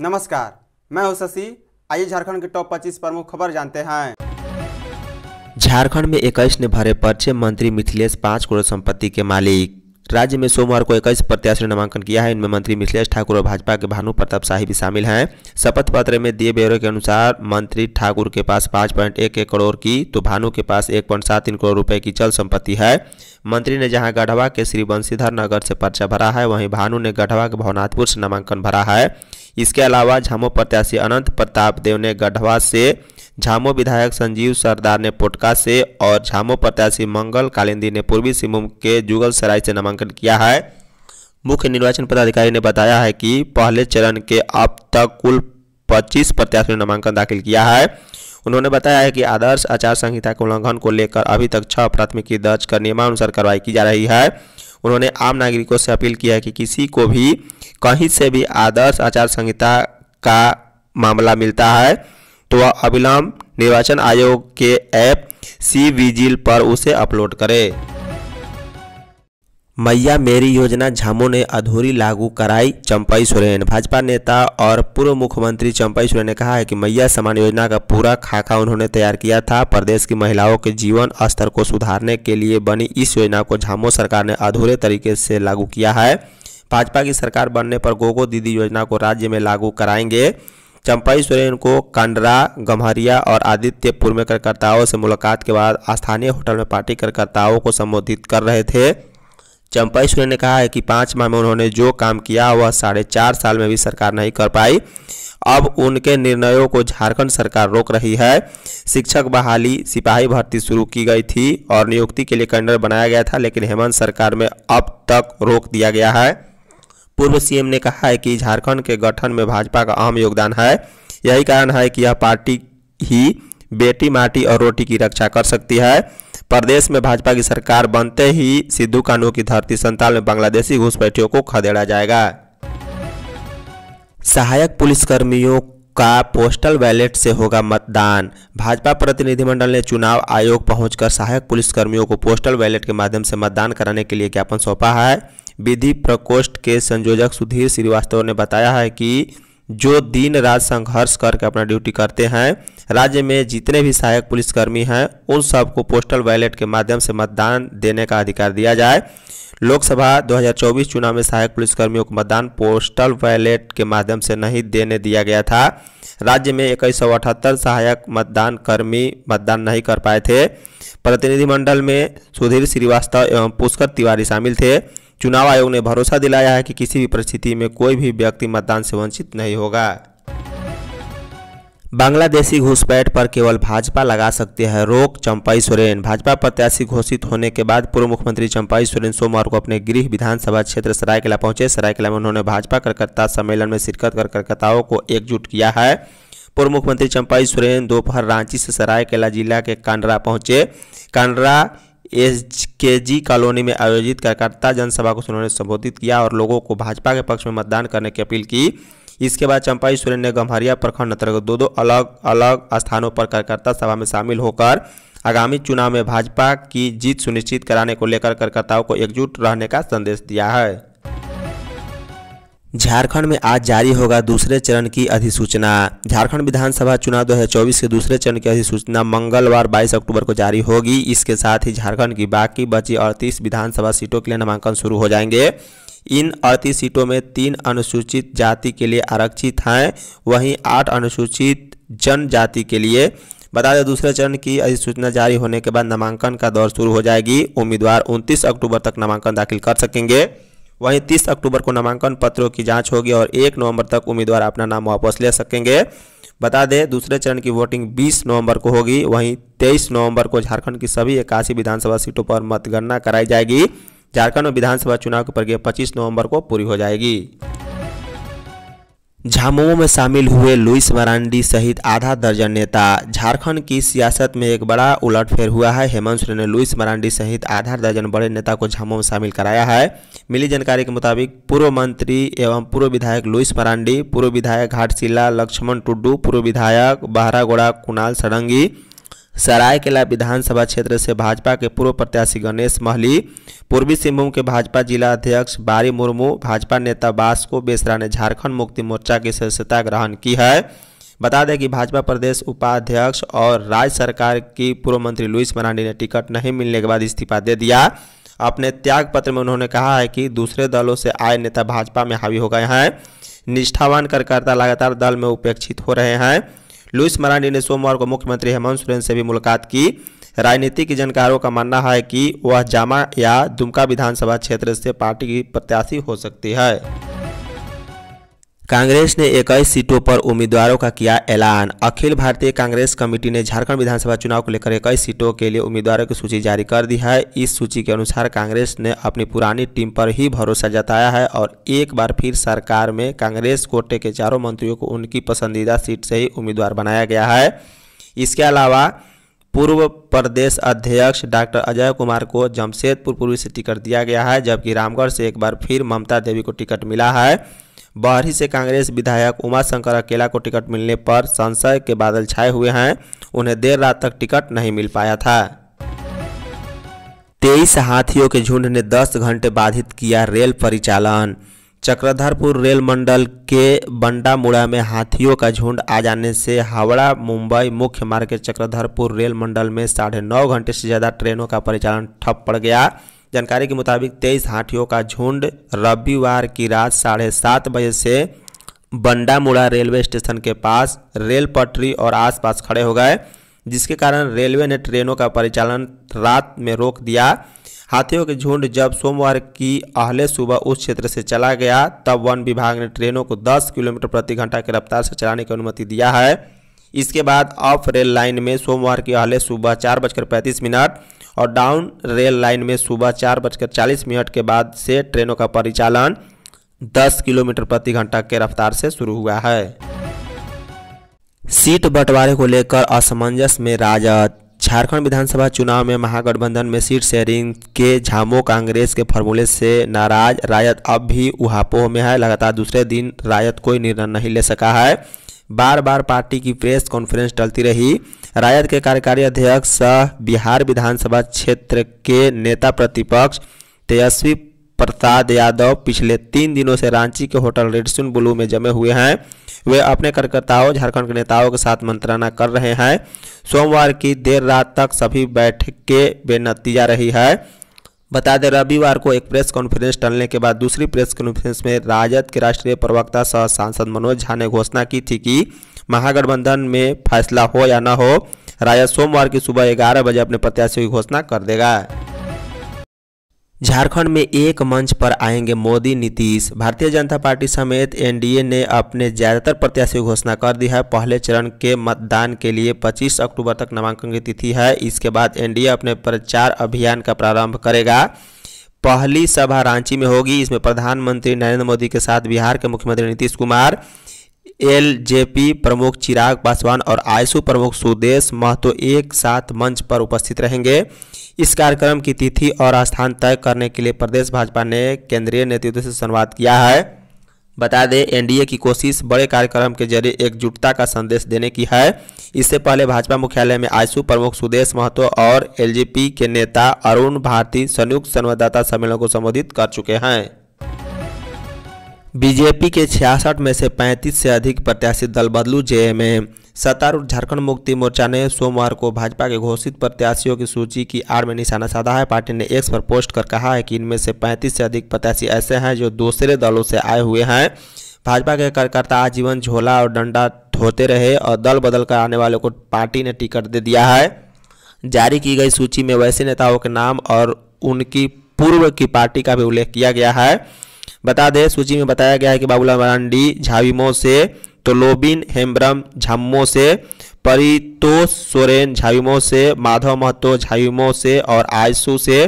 नमस्कार मैं हूं शशि आइए झारखंड के टॉप 25 प्रमुख खबर जानते हैं झारखंड में इक्कीस ने भरे पर्चे मंत्री मिथिलेश पाँच करोड़ संपत्ति के मालिक राज्य में सोमवार को इक्कीस प्रत्याशी ने नामांकन किया है इनमें मंत्री मिथिलेश ठाकुर और भाजपा के भानु प्रताप शाही भी शामिल हैं शपथ पत्र में दिए ब्यौरे के अनुसार मंत्री ठाकुर के पास पाँच पॉइंट एक एक करोड़ की तो भानु के पास एक पॉइंट सात तीन करोड़ रुपए की चल संपत्ति है मंत्री ने जहां गढ़वा के श्री बंशीधर नगर से पर्चा भरा है वहीं भानु ने गढ़वा के भवनाथपुर से नामांकन भरा है इसके अलावा झामो प्रत्याशी अनंत प्रताप देव ने गढ़वा से झामो विधायक संजीव सरदार ने पोटका से और झामो प्रत्याशी मंगल कालिंदी ने पूर्वी सिंहभूम के जुगल सराय से नामांकन किया है मुख्य निर्वाचन पदाधिकारी ने बताया है कि पहले चरण के अब तक कुल 25 प्रत्याशियों ने नामांकन दाखिल किया है उन्होंने बताया है कि आदर्श आचार संहिता के उल्लंघन को लेकर अभी तक छह प्राथमिकी दर्ज कर नियमानुसार कार्रवाई की जा रही है उन्होंने आम नागरिकों से अपील किया है कि किसी को भी कहीं से भी आदर्श आचार संहिता का मामला मिलता है तो अभिलाम निर्वाचन आयोग के ऐप सी विजिल पर उसे अपलोड करें मैया मेरी योजना झामो ने अधूरी लागू कराई चंपाई सोरेन भाजपा नेता और पूर्व मुख्यमंत्री चंपाई सोरेन ने कहा है कि मैया समान योजना का पूरा खाका उन्होंने तैयार किया था प्रदेश की महिलाओं के जीवन स्तर को सुधारने के लिए बनी इस योजना को झामो सरकार ने अधूरे तरीके से लागू किया है भाजपा की सरकार बनने पर गोगो दीदी योजना को राज्य में लागू कराएंगे चंपाई सोरेन को कांडरा गम्हरिया और आदित्यपुर में कार्यकर्ताओं से मुलाकात के बाद स्थानीय होटल में पार्टी कार्यकर्ताओं को संबोधित कर रहे थे चंपाई सोरेन ने कहा है कि पाँच माह में उन्होंने जो काम किया वह साढ़े चार साल में भी सरकार नहीं कर पाई अब उनके निर्णयों को झारखंड सरकार रोक रही है शिक्षक बहाली सिपाही भर्ती शुरू की गई थी और नियुक्ति के लिए कैंडर बनाया गया था लेकिन हेमंत सरकार में अब तक रोक दिया गया है पूर्व सीएम ने कहा है कि झारखंड के गठन में भाजपा का अहम योगदान है यही कारण है कि यह पार्टी ही बेटी माटी और रोटी की रक्षा कर सकती है प्रदेश में भाजपा की सरकार बनते ही सिद्धू कानू की धरती संताल में बांग्लादेशी घुसपैठियों को खदेड़ा जाएगा सहायक पुलिसकर्मियों का पोस्टल बैलेट से होगा मतदान भाजपा प्रतिनिधिमंडल ने चुनाव आयोग पहुंचकर सहायक पुलिसकर्मियों को पोस्टल बैलेट के माध्यम से मतदान कराने के लिए ज्ञापन सौंपा है विधि प्रकोष्ठ के संयोजक सुधीर श्रीवास्तव ने बताया है कि जो दिन रात संघर्ष करके अपना ड्यूटी करते हैं राज्य में जितने भी सहायक पुलिसकर्मी हैं उन सबको पोस्टल बैलेट के माध्यम से मतदान देने का अधिकार दिया जाए लोकसभा 2024 चुनाव में सहायक पुलिसकर्मियों को मतदान पोस्टल बैलेट के माध्यम से नहीं देने दिया गया था राज्य में इक्कीस सहायक मतदान कर्मी मतदान नहीं कर पाए थे प्रतिनिधिमंडल में सुधीर श्रीवास्तव एवं पुष्कर तिवारी शामिल थे चुनाव आयोग ने भरोसा दिलाया है कि किसी भी परिस्थिति में कोई भी व्यक्ति मतदान से वंचित नहीं होगा बांग्लादेशी घुसपैठ पर केवल भाजपा लगा सकती है रोक चंपाई सोरेन भाजपा प्रत्याशी घोषित होने के बाद पूर्व मुख्यमंत्री चंपाई सोरेन सोमवार को अपने गृह विधानसभा क्षेत्र सरायकला पहुंचे सरायकला में उन्होंने भाजपा कार्यकर्ता सम्मेलन में शिरकत कर कार्यकर्ताओं को एकजुट किया है पूर्व मुख्यमंत्री चंपाई सोरेन दोपहर रांची से सरायकेला जिला के कांडरा पहुंचे कांडरा एस के जी कॉलोनी में आयोजित कार्यकर्ता जनसभा को उन्होंने संबोधित किया और लोगों को भाजपा के पक्ष में मतदान करने की अपील की इसके बाद चंपाई सोरेन ने गम्हरिया प्रखंड अंतर्गत दो दो अलग अलग स्थानों पर कार्यकर्ता सभा में शामिल होकर आगामी चुनाव में भाजपा की जीत सुनिश्चित कराने को लेकर कार्यकर्ताओं को एकजुट रहने का संदेश दिया है झारखंड में आज जारी होगा दूसरे चरण की अधिसूचना झारखंड विधानसभा चुनाव 2024 के दूसरे चरण की अधिसूचना मंगलवार 22 अक्टूबर को जारी होगी इसके साथ ही झारखंड की बाकी बची अड़तीस विधानसभा सीटों के लिए नामांकन शुरू हो जाएंगे इन अड़तीस सीटों में तीन अनुसूचित जाति के लिए आरक्षित हैं वहीं आठ अनुसूचित जनजाति के लिए बता दें दूसरे चरण की अधिसूचना जारी होने के बाद नामांकन का दौर शुरू हो जाएगी उम्मीदवार उनतीस अक्टूबर तक नामांकन दाखिल कर सकेंगे वहीं 30 अक्टूबर को नामांकन पत्रों की जांच होगी और 1 नवंबर तक उम्मीदवार अपना नाम वापस ले सकेंगे बता दें दूसरे चरण की वोटिंग 20 नवंबर को होगी वहीं 23 नवंबर को झारखंड की सभी इक्यासी विधानसभा सीटों पर मतगणना कराई जाएगी झारखंड में विधानसभा चुनाव की प्रक्रिया पच्चीस नवम्बर को पूरी हो जाएगी झामुमो में शामिल हुए लुइस मरांडी सहित आधा दर्जन नेता झारखंड की सियासत में एक बड़ा उलटफेर हुआ है हेमंत सोरेन ने लुइस मरांडी सहित आधा दर्जन बड़े नेता को झामुमो में शामिल कराया है मिली जानकारी के मुताबिक पूर्व मंत्री एवं पूर्व विधायक लुइस मरांडी पूर्व विधायक घाटशिला लक्ष्मण टुड्डू पूर्व विधायक बहरागोड़ा कुणाल सड़ंगी सरायकेला विधानसभा क्षेत्र से भाजपा के पूर्व प्रत्याशी गणेश महली पूर्वी सिंहभूम के भाजपा जिला अध्यक्ष बारी मुर्मू भाजपा नेता बास्को बेसरा ने झारखंड मुक्ति मोर्चा की सदस्यता ग्रहण की है बता दें कि भाजपा प्रदेश उपाध्यक्ष और राज्य सरकार की पूर्व मंत्री लुइस मरांडी ने टिकट नहीं मिलने के बाद इस्तीफा दे दिया अपने त्याग पत्र में उन्होंने कहा है कि दूसरे दलों से आए नेता भाजपा में हावी हो गए हैं निष्ठावान कार्यकर्ता लगातार दल में उपेक्षित हो रहे हैं लुइस मरांडी ने सोमवार को मुख्यमंत्री हेमंत सोरेन से भी मुलाकात की राजनीतिक जानकारों का मानना है कि वह जामा या दुमका विधानसभा क्षेत्र से पार्टी की प्रत्याशी हो सकती है कांग्रेस ने इक्कीस सीटों पर उम्मीदवारों का किया ऐलान अखिल भारतीय कांग्रेस कमेटी ने झारखंड विधानसभा चुनाव को लेकर इक्कीस सीटों के लिए उम्मीदवारों की सूची जारी कर दी है इस सूची के अनुसार कांग्रेस ने अपनी पुरानी टीम पर ही भरोसा जताया है और एक बार फिर सरकार में कांग्रेस कोटे के चारों मंत्रियों को उनकी पसंदीदा सीट से ही उम्मीदवार बनाया गया है इसके अलावा पूर्व प्रदेश अध्यक्ष डॉक्टर अजय कुमार को जमशेदपुर पूर्वी से टिकट दिया गया है जबकि रामगढ़ से एक बार फिर ममता देवी को टिकट मिला है बहरी से कांग्रेस विधायक उमाशंकर अकेला को टिकट मिलने पर संशय के बादल छाए हुए हैं उन्हें देर रात तक टिकट नहीं मिल पाया था तेईस हाथियों के झुंड ने 10 घंटे बाधित किया रेल परिचालन चक्रधरपुर रेल मंडल के बंडामुड़ा में हाथियों का झुंड आ जाने से हावड़ा मुंबई मुख्य मार्ग के चक्रधरपुर रेल मंडल में साढ़े नौ घंटे से ज़्यादा ट्रेनों का परिचालन ठप पड़ गया जानकारी के मुताबिक तेईस हाथियों का झुंड रविवार की रात साढ़े सात बजे से बंडामुड़ा रेलवे स्टेशन के पास रेल पटरी और आसपास खड़े हो गए जिसके कारण रेलवे ने ट्रेनों का परिचालन रात में रोक दिया हाथियों के झुंड जब सोमवार की अहले सुबह उस क्षेत्र से चला गया तब वन विभाग ने ट्रेनों को 10 किलोमीटर प्रति घंटा की रफ्तार से चलाने की अनुमति दिया है इसके बाद ऑफ रेल लाइन में सोमवार की अहले सुबह चार बजकर पैंतीस मिनट और डाउन रेल लाइन में सुबह चार बजकर चालीस मिनट के बाद से ट्रेनों का परिचालन 10 किलोमीटर प्रति घंटा के रफ्तार से शुरू हुआ है सीट बंटवारे को लेकर असमंजस में राजद झारखंड विधानसभा चुनाव में महागठबंधन में सीट शेयरिंग के झामो कांग्रेस के फॉर्मूले से नाराज रायत अब भी उहापोह में है लगातार दूसरे दिन रायत कोई निर्णय नहीं ले सका है बार बार पार्टी की प्रेस कॉन्फ्रेंस टलती रही राजद के कार्यकारी अध्यक्ष बिहार विधानसभा क्षेत्र के नेता प्रतिपक्ष तेजस्वी प्रसाद यादव पिछले तीन दिनों से रांची के होटल रेडसुन ब्लू में जमे हुए हैं वे अपने कार्यकर्ताओं झारखंड के नेताओं के साथ मंत्रणा कर रहे हैं सोमवार की देर रात तक सभी बैठकें बेनतीजा रही है बता दें रविवार को एक प्रेस कॉन्फ्रेंस टलने के बाद दूसरी प्रेस कॉन्फ्रेंस में राजद के राष्ट्रीय प्रवक्ता सह सांसद मनोज झा ने घोषणा की थी कि महागठबंधन में फैसला हो या न हो राजद सोमवार की सुबह ग्यारह बजे अपने प्रत्याशियों की घोषणा कर देगा झारखंड में एक मंच पर आएंगे मोदी नीतीश भारतीय जनता पार्टी समेत एनडीए ने अपने ज्यादातर प्रत्याशी की घोषणा कर दी है पहले चरण के मतदान के लिए 25 अक्टूबर तक नामांकन की तिथि है इसके बाद एनडीए अपने प्रचार अभियान का प्रारंभ करेगा पहली सभा रांची में होगी इसमें प्रधानमंत्री नरेंद्र मोदी के साथ बिहार के मुख्यमंत्री नीतीश कुमार एल प्रमुख चिराग पासवान और आयसू प्रमुख सुदेश महतो एक साथ मंच पर उपस्थित रहेंगे इस कार्यक्रम की तिथि और स्थान तय करने के लिए प्रदेश भाजपा ने केंद्रीय नेतृत्व से संवाद किया है बता दें एनडीए की कोशिश बड़े कार्यक्रम के जरिए एकजुटता का संदेश देने की है इससे पहले भाजपा मुख्यालय में आजसू प्रमुख सुदेश महतो और एलजेपी के नेता अरुण भारती संयुक्त संवाददाता सम्मेलन को संबोधित कर चुके हैं बीजेपी के छियासठ में से 35 से अधिक प्रत्याशी दल बदलू जे में सत्तारूढ़ झारखंड मुक्ति मोर्चा ने सोमवार को भाजपा के घोषित प्रत्याशियों की सूची की आड़ में निशाना साधा है पार्टी ने एक्स पर पोस्ट कर कहा है कि इनमें से 35 से अधिक प्रत्याशी ऐसे हैं जो दूसरे दलों से आए हुए हैं भाजपा के कार्यकर्ता आजीवन झोला और डंडा धोते रहे और दल बदल कर आने वालों को पार्टी ने टिकट दे दिया है जारी की गई सूची में वैसे नेताओं के नाम और उनकी पूर्व की पार्टी का भी उल्लेख किया गया है बता दें सूची में बताया गया है कि बाबूलाल मरांडी झाविमो से टोलोबिन हेम्ब्रम झम्मो से परितोष सोरेन झाविमो से माधव महतो झाविमो से और आयसू से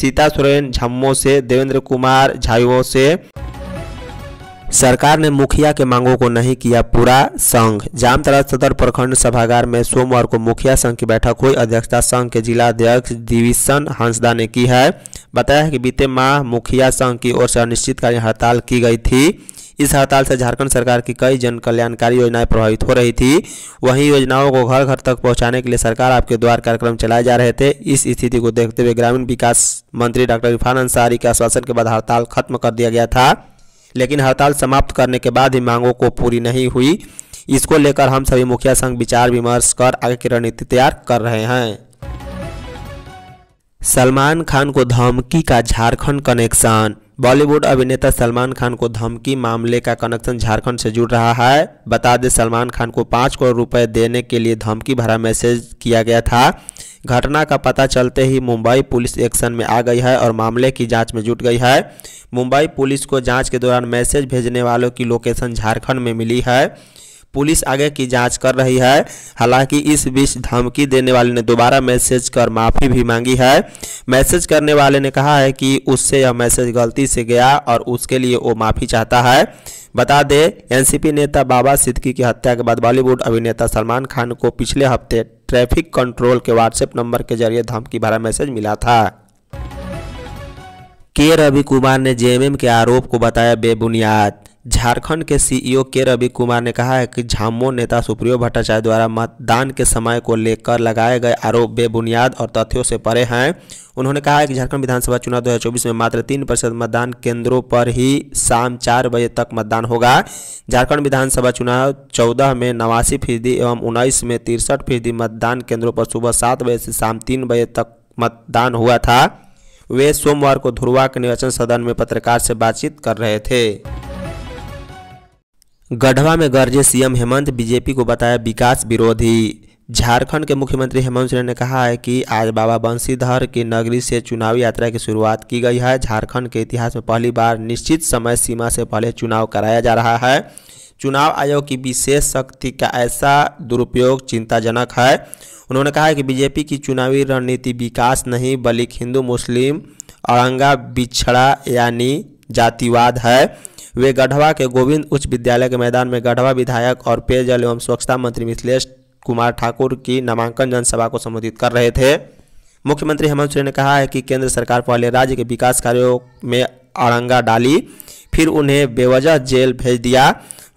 सीता सोरेन झम्मो से देवेंद्र कुमार झाविमो से सरकार ने मुखिया के मांगों को नहीं किया पूरा संघ जामतरा सदर प्रखंड सभागार में सोमवार को मुखिया संघ की बैठक हुई अध्यक्षता संघ के जिला अध्यक्ष दिविशन हंसदा ने की है बताया है कि बीते माह मुखिया संघ की ओर से अनिश्चितकालीन हड़ताल की गई थी इस हड़ताल से झारखंड सरकार की कई जन कल्याणकारी योजनाएं प्रभावित हो रही थी वहीं योजनाओं को घर घर तक पहुंचाने के लिए सरकार आपके द्वार कार्यक्रम चलाए जा रहे थे इस स्थिति को देखते हुए ग्रामीण विकास मंत्री डॉक्टर इरफान अंसारी के आश्वासन के बाद हड़ताल खत्म कर दिया गया था लेकिन हड़ताल समाप्त करने के बाद ही मांगों को पूरी नहीं हुई इसको लेकर हम सभी मुखिया संघ विचार विमर्श कर आगे की रणनीति तैयार कर रहे हैं सलमान खान को धमकी का झारखंड कनेक्शन बॉलीवुड अभिनेता सलमान खान को धमकी मामले का कनेक्शन झारखंड से जुड़ रहा है बता दें सलमान खान को पाँच करोड़ रुपए देने के लिए धमकी भरा मैसेज किया गया था घटना का पता चलते ही मुंबई पुलिस एक्शन में आ गई है और मामले की जांच में जुट गई है मुंबई पुलिस को जांच के दौरान मैसेज भेजने वालों की लोकेशन झारखंड में मिली है पुलिस आगे की जांच कर रही है हालांकि इस बीच धमकी देने वाले ने दोबारा मैसेज कर माफ़ी भी मांगी है मैसेज करने वाले ने कहा है कि उससे यह मैसेज गलती से गया और उसके लिए वो माफ़ी चाहता है बता दें एनसीपी नेता बाबा सिद्दकी की हत्या के बाद बॉलीवुड अभिनेता सलमान खान को पिछले हफ्ते ट्रैफिक कंट्रोल के व्हाट्सएप नंबर के जरिए धमकी भरा मैसेज मिला था के रवि कुमार ने जेएमएम के आरोप को बताया बेबुनियाद झारखंड के सीईओ के रवि कुमार ने कहा है कि झामो नेता सुप्रियो भट्टाचार्य द्वारा मतदान के समय को लेकर लगाए गए आरोप बेबुनियाद और तथ्यों से परे हैं उन्होंने कहा है कि झारखंड विधानसभा चुनाव 2024 में मात्र तीन प्रतिशत मतदान केंद्रों पर ही शाम चार बजे तक मतदान होगा झारखंड विधानसभा चुनाव चौदह में नवासी फीसदी एवं उन्नीस में तिरसठ फीसदी मतदान केंद्रों पर सुबह सात बजे से शाम तीन बजे तक मतदान हुआ था वे सोमवार को धुरवा के निर्वाचन सदन में पत्रकार से बातचीत कर रहे थे गढ़वा में गर्जे सीएम हेमंत बीजेपी को बताया विकास विरोधी झारखंड के मुख्यमंत्री हेमंत सोरेन ने कहा है कि आज बाबा बंशीधर की नगरी से चुनावी यात्रा की शुरुआत की गई है झारखंड के इतिहास में पहली बार निश्चित समय सीमा से पहले चुनाव कराया जा रहा है चुनाव आयोग की विशेष शक्ति का ऐसा दुरुपयोग चिंताजनक है उन्होंने कहा है कि बीजेपी की चुनावी रणनीति विकास नहीं बल्कि हिंदू मुस्लिम औरंगा बिछड़ा यानी जातिवाद है वे गढ़वा के गोविंद उच्च विद्यालय के मैदान में गढ़वा विधायक और पेयजल एवं स्वच्छता मंत्री मिथिलेश कुमार ठाकुर की नामांकन जनसभा को संबोधित कर रहे थे मुख्यमंत्री हेमंत सोरेन ने कहा है कि केंद्र सरकार पहले राज्य के विकास कार्यों में अड़ंगा डाली फिर उन्हें बेवजह जेल भेज दिया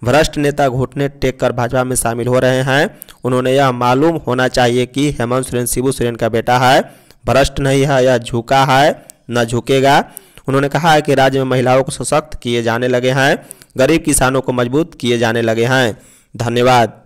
भ्रष्ट नेता घुटने टेक कर भाजपा में शामिल हो रहे हैं उन्होंने यह मालूम होना चाहिए कि हेमंत सोरेन शिबू सोरेन का बेटा है भ्रष्ट नहीं है यह झुका है न झुकेगा उन्होंने कहा है कि राज्य में महिलाओं को सशक्त किए जाने लगे हैं गरीब किसानों को मजबूत किए जाने लगे हैं धन्यवाद